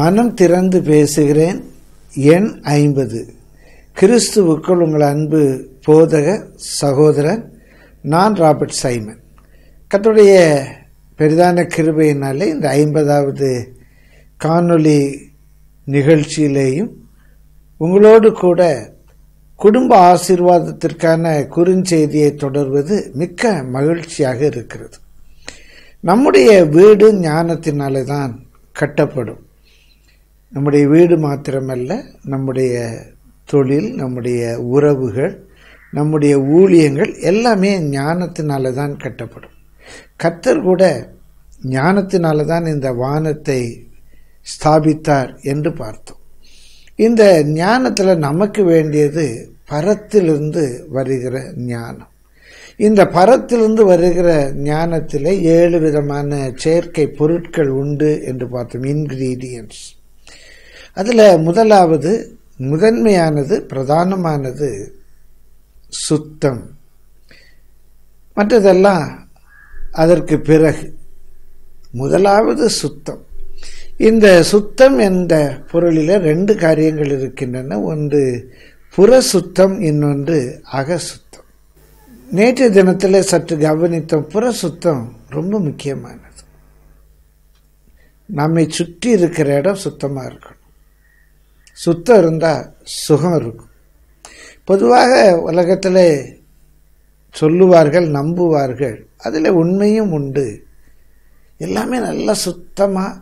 மனம் திறந்து பேசுகிறேன் எண் ஐம்பது கிறிஸ்துவுக்குள் உங்கள் அன்பு போதக சகோதரன் நான் ராபர்ட் சைமன் கத்துடைய பெரிதான கிருபையினாலே இந்த ஐம்பதாவது காணொளி நிகழ்ச்சியிலேயும் உங்களோடு கூட குடும்ப ஆசீர்வாதத்திற்கான குறுஞ்செய்தியை தொடர்வது மிக்க மகிழ்ச்சியாக இருக்கிறது நம்முடைய வீடு ஞானத்தினாலே தான் கட்டப்படும் நம்முடைய வீடு மாத்திரமல்ல நம்முடைய தொழில் நம்முடைய உறவுகள் நம்முடைய ஊழியங்கள் எல்லாமே ஞானத்தினால தான் கட்டப்படும் கத்தர் கூட ஞானத்தினால தான் இந்த வானத்தை ஸ்தாபித்தார் என்று பார்த்தோம் இந்த ஞானத்தில் நமக்கு வேண்டியது பரத்திலிருந்து வருகிற ஞானம் இந்த பரத்திலிருந்து வருகிற ஞானத்தில் ஏழு விதமான செயற்கை பொருட்கள் உண்டு என்று பார்த்தோம் இன்கிரீடியன்ஸ் அதில் முதலாவது முதன்மையானது பிரதானமானது சுத்தம் மற்றதெல்லாம் அதற்கு பிறகு முதலாவது சுத்தம் இந்த சுத்தம் என்ற பொருளில் ரெண்டு காரியங்கள் இருக்கின்றன ஒன்று புற சுத்தம் இன்னொன்று அக சுத்தம் நேற்று தினத்தில் சற்று கவனித்தோம் புற சுத்தம் ரொம்ப முக்கியமானது நம்மை சுற்றி இருக்கிற இடம் சுத்தமாக இருக்கணும் சுத்தம் இருந்தால் சுகம் இருக்கும் பொதுவாக உலகத்தில் சொல்லுவார்கள் நம்புவார்கள் அதில் உண்மையும் உண்டு எல்லாமே நல்லா சுத்தமாக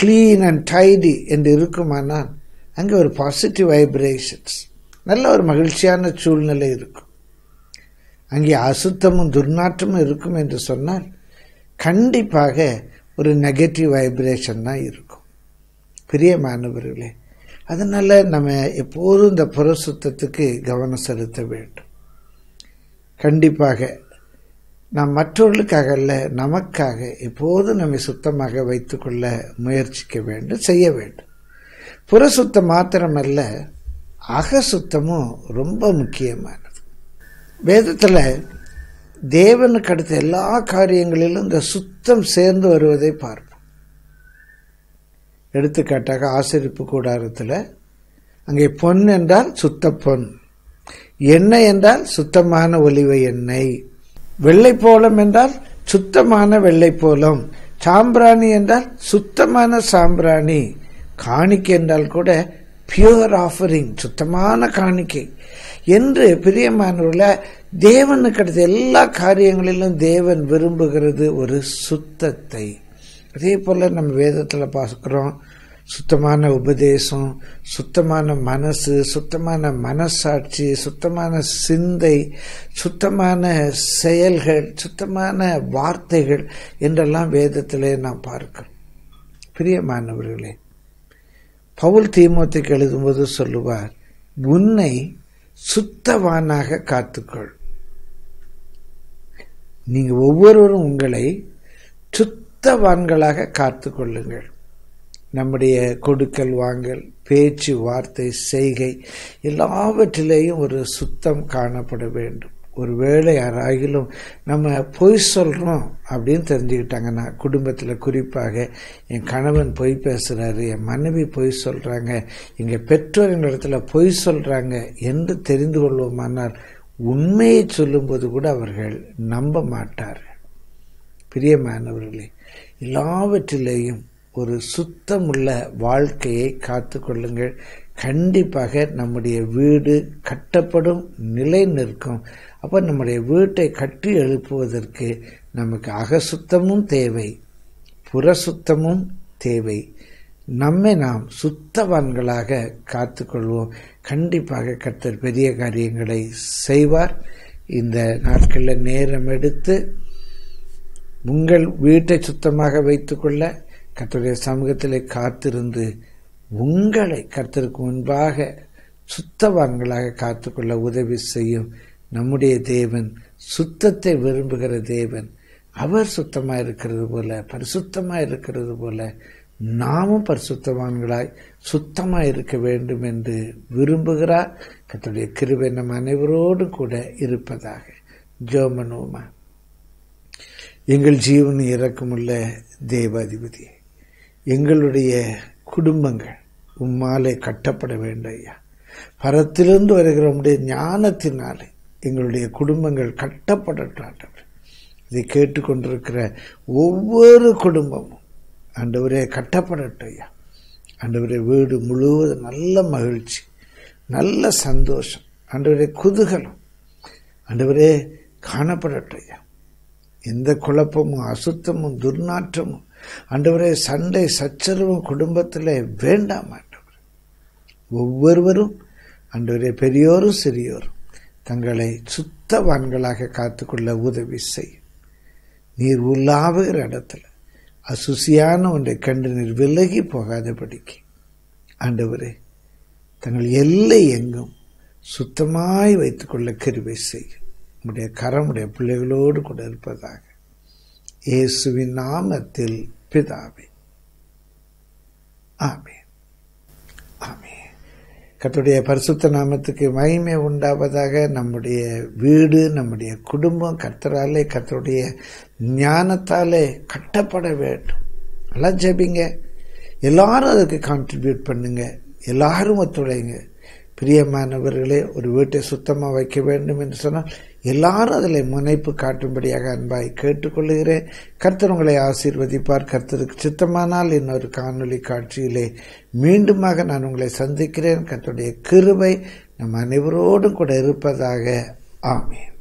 க்ளீன் அண்ட் டைடி என்று இருக்குமானால் அங்கே ஒரு பாசிட்டிவ் வைப்ரேஷன்ஸ் நல்ல ஒரு மகிழ்ச்சியான சூழ்நிலை இருக்கும் அங்கே அசுத்தமும் துர்நாற்றமும் இருக்கும் என்று சொன்னால் கண்டிப்பாக ஒரு நெகட்டிவ் வைப்ரேஷன் தான் இருக்கும் பிரியமானவர்களே அதனால் நம்ம எப்போதும் இந்த புற சுத்தத்துக்கு கவனம் செலுத்த வேண்டும் கண்டிப்பாக நாம் மற்றவர்களுக்காக அல்ல நமக்காக எப்போதும் நம்மை சுத்தமாக வைத்துக்கொள்ள முயற்சிக்க வேண்டும் செய்ய வேண்டும் புற சுத்தம் மாத்திரமல்ல அக சுத்தமும் ரொம்ப முக்கியமானது வேதத்தில் தேவனுக்கு அடுத்த எல்லா காரியங்களிலும் இந்த சுத்தம் சேர்ந்து வருவதை பார்ப்போம் எடுத்துக்காட்டாக ஆசிரிப்பு கூடாரத்தில் அங்கே பொன் என்றால் சுத்த பொன் எண்ணெய் என்றால் சுத்தமான ஒலிவ எண்ணெய் வெள்ளை போலம் என்றால் சுத்தமான வெள்ளை போலம் சாம்பிராணி என்றால் சுத்தமான சாம்பிராணி காணிக்கை என்றால் கூட பியூர் ஆஃபரிங் சுத்தமான காணிக்கை என்று பிரியமானவர்களை தேவனு கிடைத்த எல்லா காரியங்களிலும் தேவன் விரும்புகிறது ஒரு சுத்தத்தை அதே போல் நம்ம வேதத்தில் பார்க்குறோம் சுத்தமான உபதேசம் சுத்தமான மனசு சுத்தமான மனசாட்சி சுத்தமான சிந்தை சுத்தமான செயல்கள் சுத்தமான வார்த்தைகள் என்றெல்லாம் வேதத்திலே நாம் பார்க்கிறோம் பிரியமானவர்களே பவுல் தீமோத்திக்கு எழுதும்போது சொல்லுவார் உன்னை சுத்தவானாக காத்துக்கொள் நீங்கள் ஒவ்வொருவரும் உங்களை சுத்தவான்களாக காத்து கொள்ளுங்கள் நம்முடைய கொடுக்கல் வாங்கல் பேச்சு வார்த்தை செய்கை எல்லாவற்றிலேயும் ஒரு சுத்தம் காணப்பட வேண்டும் ஒரு வேளை யாராகிலும் நம்ம பொய் சொல்கிறோம் அப்படின்னு தெரிஞ்சுக்கிட்டாங்கன்னா குடும்பத்தில் குறிப்பாக என் கணவன் பொய் பேசுகிறாரு என் மனைவி பொய் சொல்கிறாங்க எங்கள் பெற்றோர் எங்களிடத்தில் பொய் சொல்கிறாங்க என்று தெரிந்து கொள்வோமானால் உண்மையை சொல்லும்போது கூட அவர்கள் நம்ப மாட்டார் பிரியமானவர்களே எல்லாவற்றிலேயும் ஒரு சுத்தமுள்ள வாழ்க்கையை காத்து கொள்ளுங்கள் கண்டிப்பாக நம்முடைய வீடு கட்டப்படும் நிலை நிற்கும் அப்போ நம்முடைய வீட்டை கட்டி எழுப்புவதற்கு நமக்கு அகசுத்தமும் தேவை புற சுத்தமும் தேவை நம்மை நாம் சுத்தவான்களாக காத்துக்கொள்வோம் கண்டிப்பாக கர்த்தர் பெரிய காரியங்களை செய்வார் இந்த நாட்களில் நேரம் எடுத்து உங்கள் வீட்டை சுத்தமாக வைத்துக்கொள்ள கத்தருடைய சமூகத்தில் காத்திருந்து உங்களை கத்தருக்கு முன்பாக சுத்தவான்களாக காத்துக்கொள்ள உதவி செய்யும் நம்முடைய தேவன் சுத்தத்தை விரும்புகிற தேவன் அவர் சுத்தமாக இருக்கிறது போல பரிசுத்தமாக இருக்கிறது போல நாமும் பரிசுத்தவான்களாய் சுத்தமாக இருக்க வேண்டும் என்று விரும்புகிறார் கத்தோடைய கிருபை நம் அனைவரோடு கூட இருப்பதாக ஜோமனோமா எங்கள் ஜீவன் இறக்கமுள்ள தேவாதிபதி எங்களுடைய குடும்பங்கள் உம்மாலே கட்டப்பட வேண்டும் ஐயா பரத்திலிருந்து வருகிற உடைய ஞானத்தினாலே எங்களுடைய குடும்பங்கள் கட்டப்படட்டும் இதை கேட்டுக்கொண்டிருக்கிற ஒவ்வொரு குடும்பமும் ஆண்டவரே கட்டப்படட்டும் ஐயா ஆண்டவரே வீடு முழுவதும் நல்ல மகிழ்ச்சி நல்ல சந்தோஷம் ஆண்டவரே குதூகலம் ஆண்டவரே காணப்படட்டும் ஐயா எந்த குழப்பமும் அசுத்தமும் துர்நாற்றமும் அண்டவரே சண்டை சச்சரவும் குடும்பத்தில் வேண்டாம் ஆண்டவர் ஒவ்வொருவரும் அன்றுவரே பெரியோரும் சிறியோரும் தங்களை சுத்தவான்களாக காத்துக்கொள்ள உதவி செய்யும் நீர் உள்ளாவுகிற இடத்துல அசுசியான ஒன்றை கண்டு நீர் விலகி போகாதபடிக்கு ஆண்டவரே தங்கள் எல்லை எங்கும் சுத்தமாய் வைத்துக்கொள்ள கருவை செய்யும் உடைய கரமுடைய பிள்ளைகளோடு கூட இருப்பதாக இயேசுவின் நாமத்தில் பிதாவே ஆமே ஆமே கத்துடைய பரிசுத்த நாமத்துக்கு மகிமை உண்டாவதாக நம்முடைய வீடு நம்முடைய குடும்பம் கத்தராலே கத்தருடைய ஞானத்தாலே கட்டப்பட வேண்டும் நல்லா ஜெபிங்க எல்லாரும் அதுக்கு கான்ட்ரிபியூட் பண்ணுங்க எல்லாரும் ஒத்துழைங்க பிரியமானவர்களே ஒரு வீட்டை சுத்தமாக வைக்க வேண்டும் என்று சொன்னால் எல்லாரும் அதில் முனைப்பு காட்டும்படியாக அன்பாய் கேட்டுக்கொள்கிறேன் கர்த்தர் உங்களை ஆசீர்வதிப்பார் கர்த்தருக்கு சித்தமானால் இன்னொரு காணொலி காட்சியிலே மீண்டுமாக நான் உங்களை சந்திக்கிறேன் கர்த்தருடைய கிருபை நம் அனைவரோடும் கூட இருப்பதாக ஆமேன்